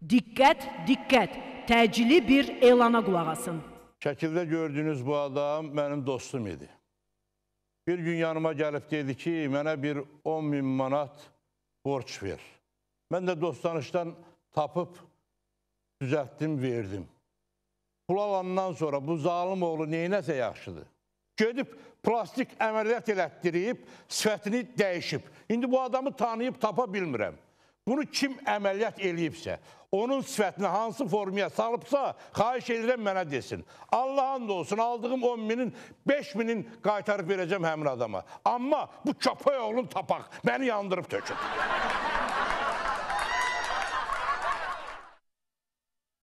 Diqqət, diqqət, təcili bir elana qulaq asın. Şəkildə gördüyünüz bu adam mənim dostum idi. Bir gün yanıma gəlib dedi ki, mənə bir 10 min manat borç ver. Mən də dostanışdan tapıb, düzəltdim, verdim. Pul alandan sonra bu zalim oğlu neynəsə yaxşıdır. Gedib plastik əməliyyat elətdirib, sifətini dəyişib. İndi bu adamı tanıyıb tapa bilmirəm. Bunu kim əməliyyat eləyibsə, onun sifətini hansı formaya salıbsa, xahiş edirəm mənə desin. Allah and olsun, aldığım 10 minin, 5 minin qaytarıb verəcəm həmin adama. Amma bu köpək oğlun tapaq, məni yandırıb tökün.